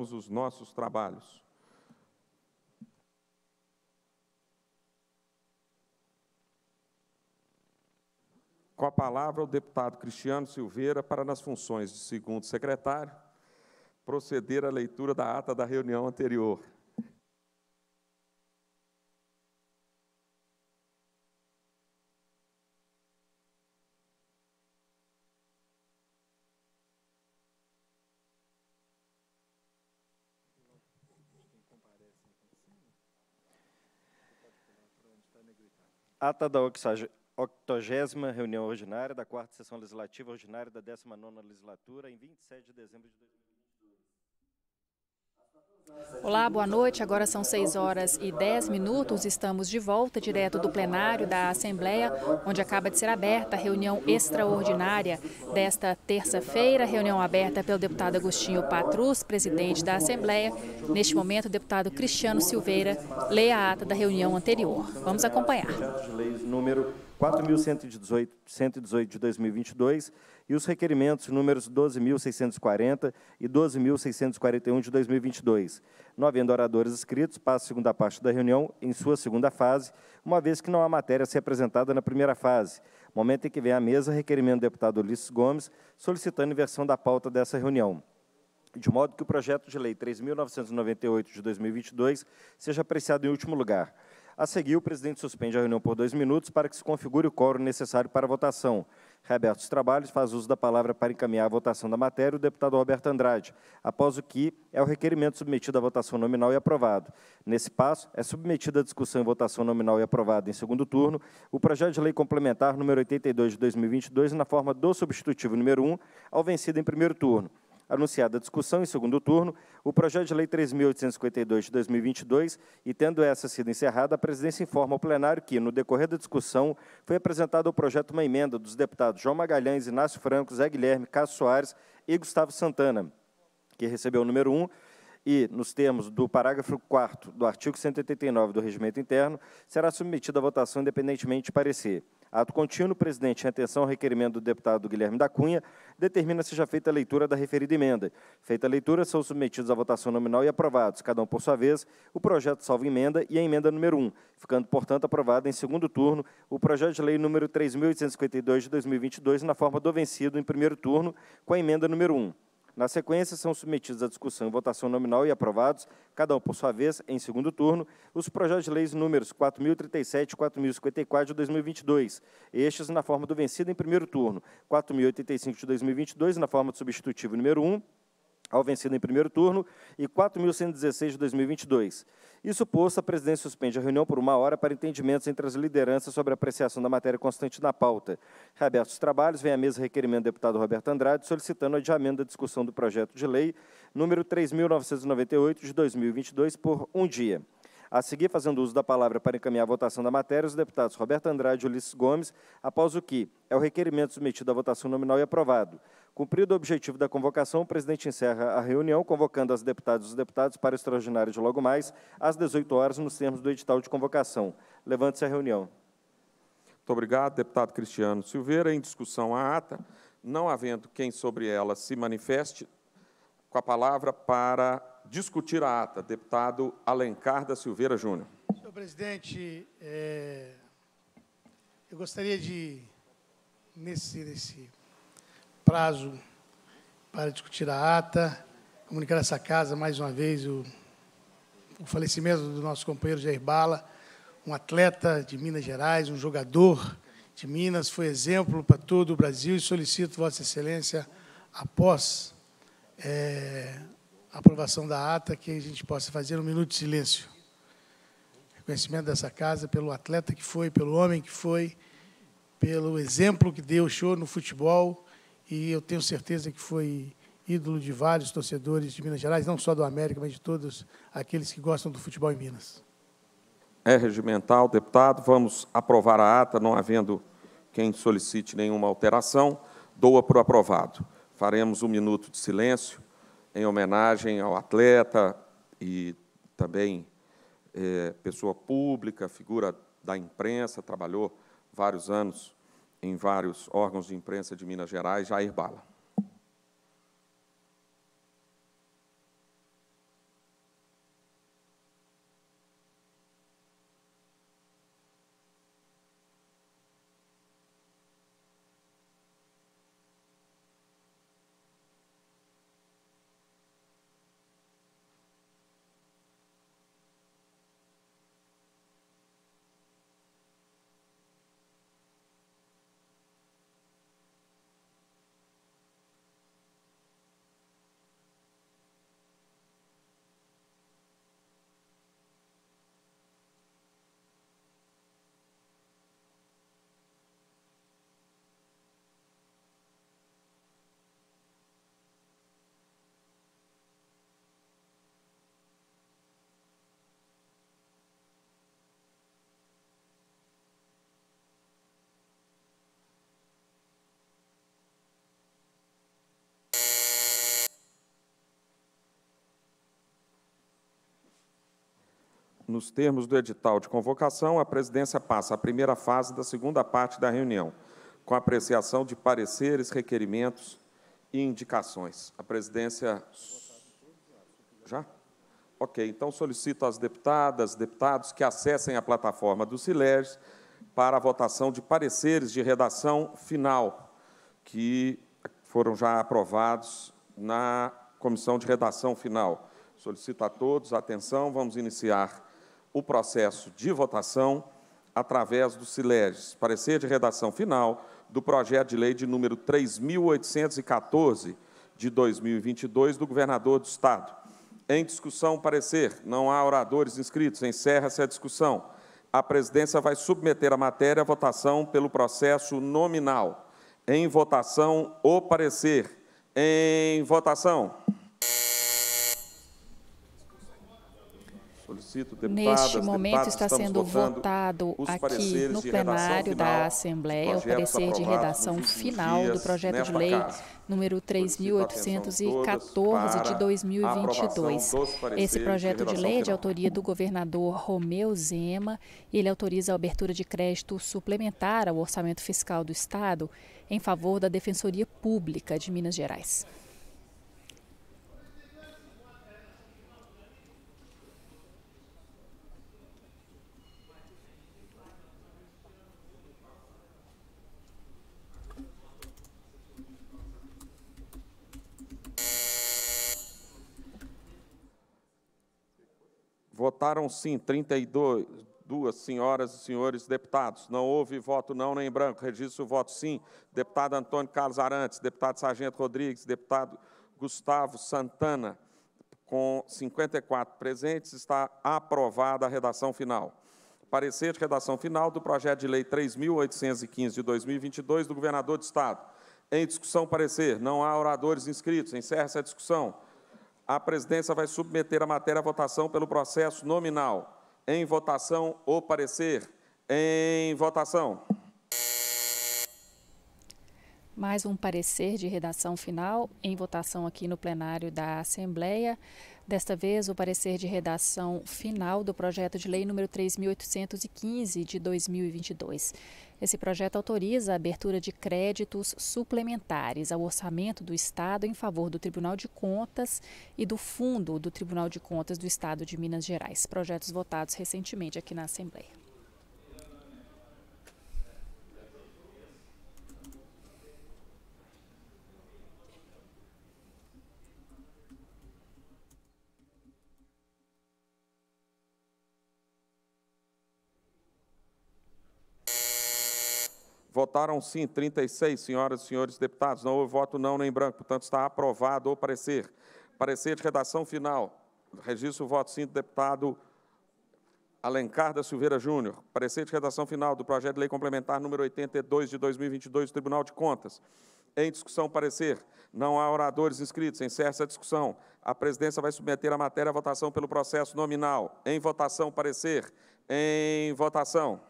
começarmos os nossos trabalhos. Com a palavra, o deputado Cristiano Silveira, para, nas funções de segundo secretário, proceder à leitura da ata da reunião anterior. Ata da 80 reunião ordinária da 4 Sessão Legislativa Ordinária da 19 Legislatura, em 27 de dezembro de 2020. Olá, boa noite. Agora são 6 horas e 10 minutos. Estamos de volta direto do plenário da Assembleia, onde acaba de ser aberta a reunião extraordinária desta terça-feira. Reunião aberta pelo deputado Agostinho Patrus, presidente da Assembleia. Neste momento, o deputado Cristiano Silveira lê a ata da reunião anterior. Vamos acompanhar. Número 4.118 de 2022 e os requerimentos números 12.640 e 12.641 de 2022. Não havendo oradores inscritos, passa a segunda parte da reunião em sua segunda fase, uma vez que não há matéria a ser apresentada na primeira fase, momento em que vem à mesa requerimento do deputado Ulisses Gomes solicitando inversão da pauta dessa reunião de modo que o projeto de lei 3.998 de 2022 seja apreciado em último lugar. A seguir, o presidente suspende a reunião por dois minutos para que se configure o quórum necessário para a votação. Roberto Trabalhos faz uso da palavra para encaminhar a votação da matéria o deputado Roberto Andrade, após o que é o requerimento submetido à votação nominal e aprovado. Nesse passo, é submetida à discussão e votação nominal e aprovado em segundo turno o projeto de lei complementar número 82 de 2022 na forma do substitutivo número 1 ao vencido em primeiro turno anunciada a discussão em segundo turno, o projeto de lei 3.852 de 2022, e tendo essa sido encerrada, a presidência informa ao plenário que, no decorrer da discussão, foi apresentado ao projeto uma emenda dos deputados João Magalhães, Inácio Franco, Zé Guilherme, Cássio Soares e Gustavo Santana, que recebeu o número 1, e, nos termos do parágrafo 4 do artigo 189 do Regimento Interno, será submetido à votação independentemente de parecer. Ato contínuo, presidente, em atenção ao requerimento do deputado Guilherme da Cunha, determina seja feita a leitura da referida emenda. Feita a leitura, são submetidos à votação nominal e aprovados, cada um por sua vez, o projeto salvo emenda e a emenda número 1, ficando, portanto, aprovado em segundo turno o projeto de lei número 3.852 de 2022, na forma do vencido em primeiro turno, com a emenda número 1. Na sequência, são submetidos à discussão e votação nominal e aprovados, cada um por sua vez, em segundo turno, os projetos de leis números 4.037 e 4.054 de 2022, estes na forma do vencido em primeiro turno, 4.085 de 2022 na forma do substitutivo número 1, ao vencido em primeiro turno, e 4.116 de 2022. Isso posto, a presidência suspende a reunião por uma hora para entendimentos entre as lideranças sobre a apreciação da matéria constante na pauta. Reabertos os trabalhos, vem à mesa requerimento do deputado Roberto Andrade solicitando o adiamento da discussão do projeto de lei número 3.998 de 2022 por um dia. A seguir, fazendo uso da palavra para encaminhar a votação da matéria, os deputados Roberto Andrade e Ulisses Gomes, após o que é o requerimento submetido à votação nominal e aprovado. Cumprido o objetivo da convocação, o presidente encerra a reunião, convocando as deputadas e os deputados para o extraordinário de logo mais, às 18 horas, nos termos do edital de convocação. Levante-se a reunião. Muito obrigado, deputado Cristiano Silveira. Em discussão a ata, não havendo quem sobre ela se manifeste, com a palavra para discutir a ata, deputado Alencar da Silveira Júnior. Senhor presidente, é, eu gostaria de, nesse, nesse prazo para discutir a ata, comunicar a essa casa mais uma vez o, o falecimento do nosso companheiro Jair Bala, um atleta de Minas Gerais, um jogador de Minas, foi exemplo para todo o Brasil e solicito Vossa Excelência, após é, a aprovação da ata, que a gente possa fazer um minuto de silêncio. Reconhecimento dessa casa pelo atleta que foi, pelo homem que foi, pelo exemplo que deu, show no futebol, e eu tenho certeza que foi ídolo de vários torcedores de Minas Gerais, não só do América, mas de todos aqueles que gostam do futebol em Minas. É regimental, deputado. Vamos aprovar a ata, não havendo quem solicite nenhuma alteração. Doa por aprovado. Faremos um minuto de silêncio em homenagem ao atleta e também é, pessoa pública, figura da imprensa, trabalhou vários anos em vários órgãos de imprensa de Minas Gerais, Jair Bala. nos termos do edital de convocação, a presidência passa a primeira fase da segunda parte da reunião, com apreciação de pareceres, requerimentos e indicações. A presidência. Já? Ok, então solicito às deputadas, deputados que acessem a plataforma do Sileges para a votação de pareceres de redação final, que foram já aprovados na comissão de redação final. Solicito a todos a atenção, vamos iniciar o processo de votação através do SILEGES. Parecer de redação final do projeto de lei de número 3.814 de 2022 do governador do Estado. Em discussão, parecer. Não há oradores inscritos. Encerra-se a discussão. A presidência vai submeter a matéria à votação pelo processo nominal. Em votação, o parecer. Em votação. Solicito, Neste momento está sendo votado aqui no plenário da Assembleia o parecer de redação final do projeto de lei número 3.814 de 2022. Esse projeto de, lei é de autoria do governador Romeu Zema. e Ele autoriza a abertura de crédito suplementar ao orçamento fiscal do Estado em favor da Defensoria Pública de Minas Gerais. Votaram sim 32 duas senhoras e senhores deputados. Não houve voto não nem branco. Registro o voto sim. Deputado Antônio Carlos Arantes, deputado Sargento Rodrigues, deputado Gustavo Santana. Com 54 presentes, está aprovada a redação final. Parecer de redação final do projeto de lei 3.815 de 2022 do governador do Estado. Em discussão, parecer. Não há oradores inscritos. Encerra essa discussão a presidência vai submeter a matéria à votação pelo processo nominal. Em votação, o parecer. Em votação. Mais um parecer de redação final em votação aqui no plenário da Assembleia. Desta vez, o parecer de redação final do projeto de lei número 3815 de 2022. Esse projeto autoriza a abertura de créditos suplementares ao orçamento do Estado em favor do Tribunal de Contas e do Fundo do Tribunal de Contas do Estado de Minas Gerais, projetos votados recentemente aqui na Assembleia. Votaram sim 36 senhoras e senhores deputados. Não houve voto não nem branco. Portanto, está aprovado o parecer. Parecer de redação final. Registro o voto sim do deputado Alencar da Silveira Júnior. Parecer de redação final do projeto de lei complementar número 82 de 2022 do Tribunal de Contas. Em discussão, parecer. Não há oradores inscritos. Encerra essa discussão. A presidência vai submeter a matéria à votação pelo processo nominal. Em votação, parecer. Em votação.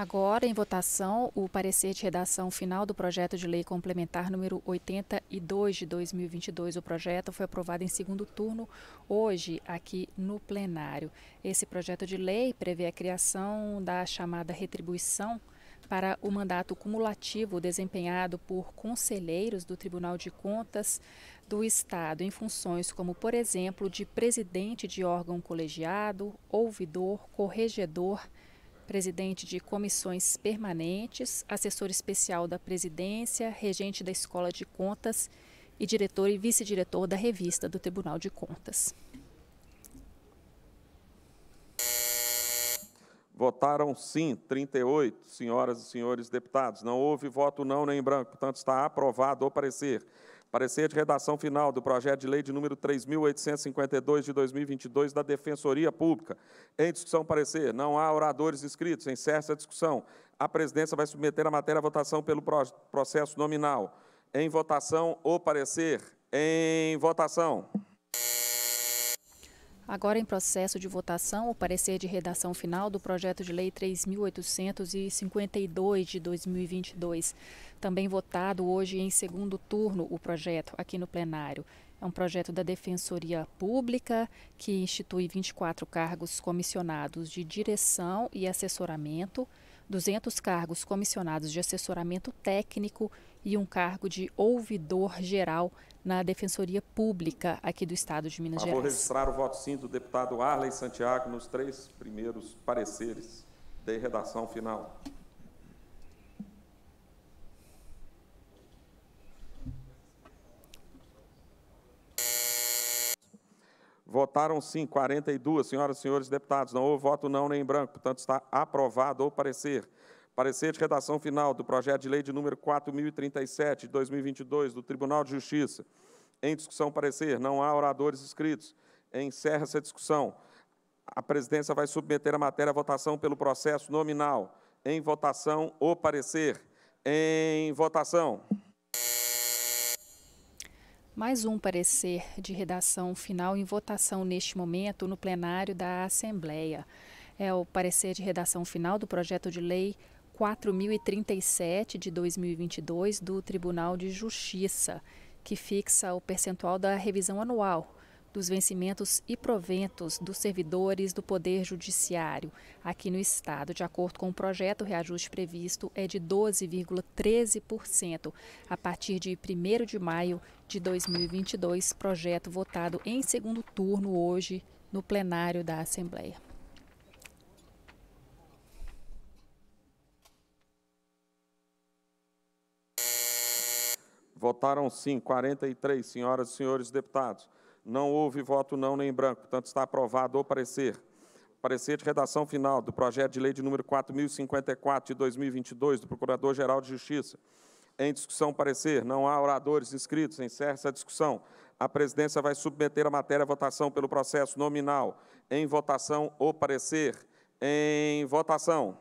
Agora, em votação, o parecer de redação final do projeto de lei complementar número 82 de 2022. O projeto foi aprovado em segundo turno hoje, aqui no plenário. Esse projeto de lei prevê a criação da chamada retribuição para o mandato cumulativo desempenhado por conselheiros do Tribunal de Contas do Estado em funções como, por exemplo, de presidente de órgão colegiado, ouvidor, corregedor presidente de comissões permanentes, assessor especial da presidência, regente da Escola de Contas e diretor e vice-diretor da revista do Tribunal de Contas. Votaram sim 38 senhoras e senhores deputados. Não houve voto não nem em branco, portanto está aprovado o parecer. Parecer de redação final do projeto de lei de número 3.852 de 2022 da Defensoria Pública. Em discussão, parecer. Não há oradores inscritos. Encerra a discussão. A presidência vai submeter a matéria à votação pelo processo nominal. Em votação, o parecer. Em votação. Agora em processo de votação, o parecer de redação final do projeto de lei 3.852 de 2022 também votado hoje em segundo turno o projeto aqui no plenário. É um projeto da Defensoria Pública que institui 24 cargos comissionados de direção e assessoramento, 200 cargos comissionados de assessoramento técnico e um cargo de ouvidor geral na Defensoria Pública aqui do Estado de Minas ah, Gerais. Vou registrar o voto sim do deputado Arley Santiago nos três primeiros pareceres de redação final. Votaram sim 42, senhoras e senhores deputados. Não houve voto não nem em branco, portanto está aprovado o parecer. Parecer de redação final do projeto de lei de número 4037 de 2022 do Tribunal de Justiça. Em discussão parecer, não há oradores inscritos. Encerra-se a discussão. A presidência vai submeter a matéria à votação pelo processo nominal. Em votação, o parecer. Em votação mais um parecer de redação final em votação neste momento no plenário da Assembleia. É o parecer de redação final do projeto de lei 4037 de 2022 do Tribunal de Justiça, que fixa o percentual da revisão anual dos vencimentos e proventos dos servidores do Poder Judiciário aqui no Estado. De acordo com o projeto, o reajuste previsto é de 12,13% a partir de 1 de maio de 2022, projeto votado em segundo turno hoje no plenário da Assembleia. Votaram sim 43 senhoras e senhores deputados. Não houve voto não nem branco, portanto está aprovado o parecer. Parecer de redação final do projeto de lei de número 4054 de 2022 do Procurador-Geral de Justiça em discussão, parecer. Não há oradores inscritos. Encerra-se a discussão. A presidência vai submeter a matéria à votação pelo processo nominal. Em votação, o parecer. Em votação.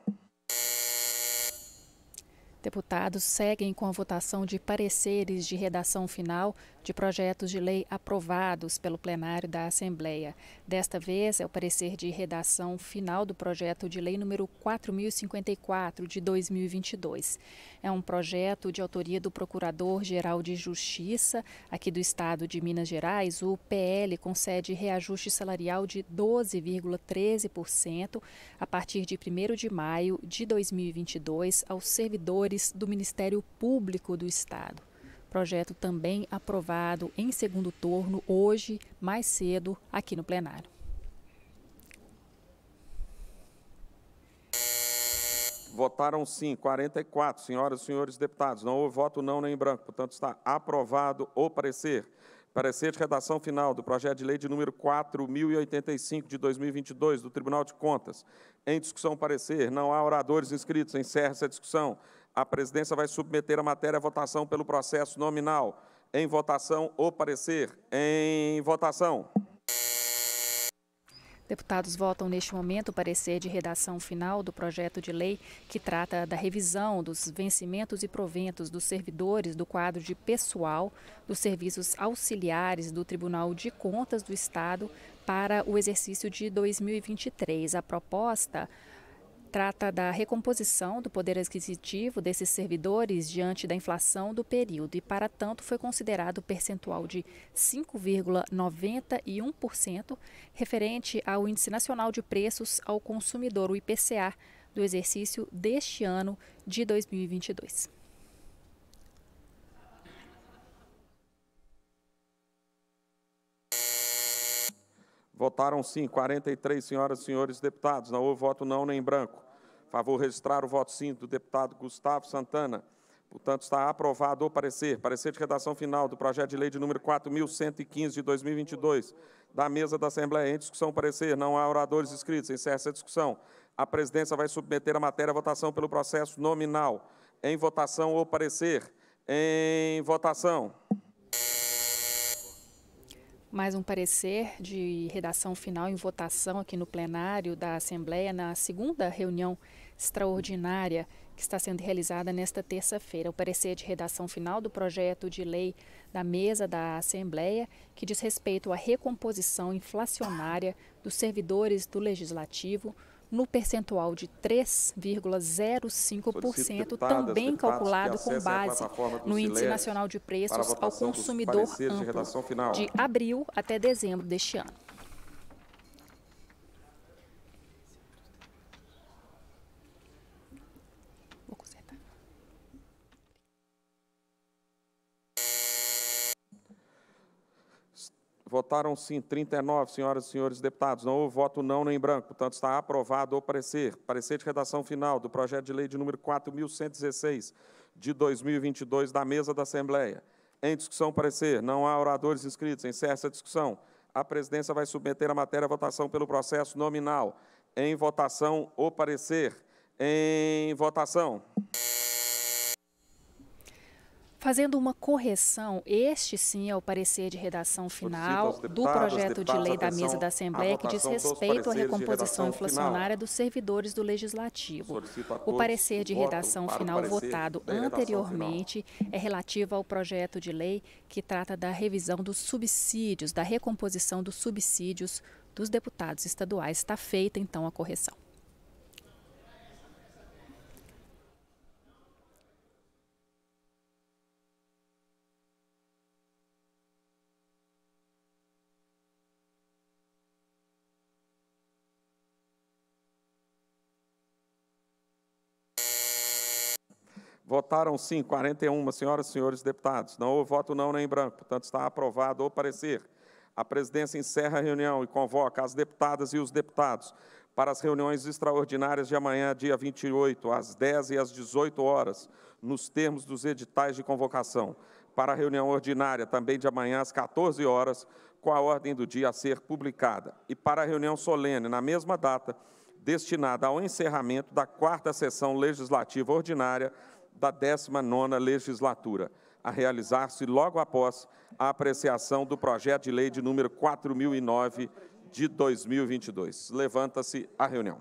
Deputados seguem com a votação de pareceres de redação final de projetos de lei aprovados pelo plenário da Assembleia. Desta vez, é o parecer de redação final do projeto de lei número 4054 de 2022. É um projeto de autoria do Procurador-Geral de Justiça aqui do Estado de Minas Gerais. O PL concede reajuste salarial de 12,13% a partir de 1 de maio de 2022 aos servidores do Ministério Público do Estado. Projeto também aprovado em segundo turno hoje, mais cedo, aqui no plenário. Votaram sim 44, senhoras e senhores deputados. Não houve voto não nem em branco, portanto está aprovado o parecer. Parecer de redação final do projeto de lei de número 4085 de 2022 do Tribunal de Contas. Em discussão parecer, não há oradores inscritos. Encerra essa discussão a presidência vai submeter a matéria à votação pelo processo nominal. Em votação, o parecer. Em votação. Deputados votam neste momento o parecer de redação final do projeto de lei que trata da revisão dos vencimentos e proventos dos servidores do quadro de pessoal dos serviços auxiliares do Tribunal de Contas do Estado para o exercício de 2023. A proposta trata da recomposição do poder aquisitivo desses servidores diante da inflação do período e, para tanto, foi considerado o percentual de 5,91% referente ao Índice Nacional de Preços ao Consumidor, o IPCA, do exercício deste ano de 2022. Votaram sim 43 senhoras e senhores deputados. Não houve voto não nem branco. Favor registrar o voto sim do deputado Gustavo Santana. Portanto, está aprovado o parecer. Parecer de redação final do projeto de lei de número 4.115 de 2022 da mesa da Assembleia. Em discussão, parecer. Não há oradores inscritos. Encerra essa discussão. A presidência vai submeter a matéria à votação pelo processo nominal. Em votação o parecer. Em votação mais um parecer de redação final em votação aqui no plenário da Assembleia na segunda reunião extraordinária que está sendo realizada nesta terça-feira. O parecer de redação final do projeto de lei da mesa da Assembleia, que diz respeito à recomposição inflacionária dos servidores do Legislativo no percentual de 3,05%, também calculado com base no Índice Nacional de Preços ao Consumidor Amplo, de abril até dezembro deste ano. Votaram sim 39 senhoras e senhores deputados. Não houve voto não nem branco. Portanto, está aprovado o parecer. Parecer de redação final do projeto de lei de número 4116 de 2022 da mesa da Assembleia. Em discussão, parecer. Não há oradores inscritos. Encerra essa discussão. A presidência vai submeter a matéria à votação pelo processo nominal. Em votação, o parecer. Em votação. Fazendo uma correção, este sim é o parecer de redação final do projeto de lei da mesa da Assembleia que diz respeito à recomposição inflacionária dos servidores do Legislativo. O parecer de redação final votado anteriormente é relativo ao projeto de lei que trata da revisão dos subsídios, da recomposição dos subsídios dos deputados estaduais. Está feita então a correção. Votaram sim 41 senhoras e senhores deputados. Não houve voto não nem branco, portanto está aprovado o parecer. A presidência encerra a reunião e convoca as deputadas e os deputados para as reuniões extraordinárias de amanhã, dia 28, às 10 e às 18 horas, nos termos dos editais de convocação. Para a reunião ordinária, também de amanhã, às 14 horas, com a ordem do dia a ser publicada. E para a reunião solene, na mesma data, destinada ao encerramento da quarta sessão legislativa ordinária da 19ª legislatura, a realizar-se logo após a apreciação do projeto de lei de número 4009 de 2022. Levanta-se a reunião.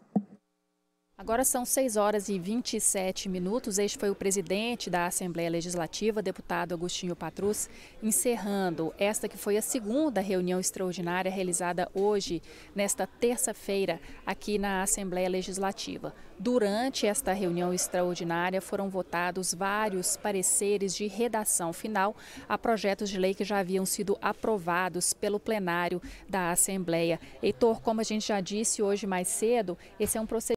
Agora são 6 horas e 27 minutos. Este foi o presidente da Assembleia Legislativa, deputado Agostinho Patrus, encerrando esta que foi a segunda reunião extraordinária realizada hoje, nesta terça-feira, aqui na Assembleia Legislativa. Durante esta reunião extraordinária foram votados vários pareceres de redação final a projetos de lei que já haviam sido aprovados pelo plenário da Assembleia. Heitor, como a gente já disse hoje mais cedo, esse é um procedimento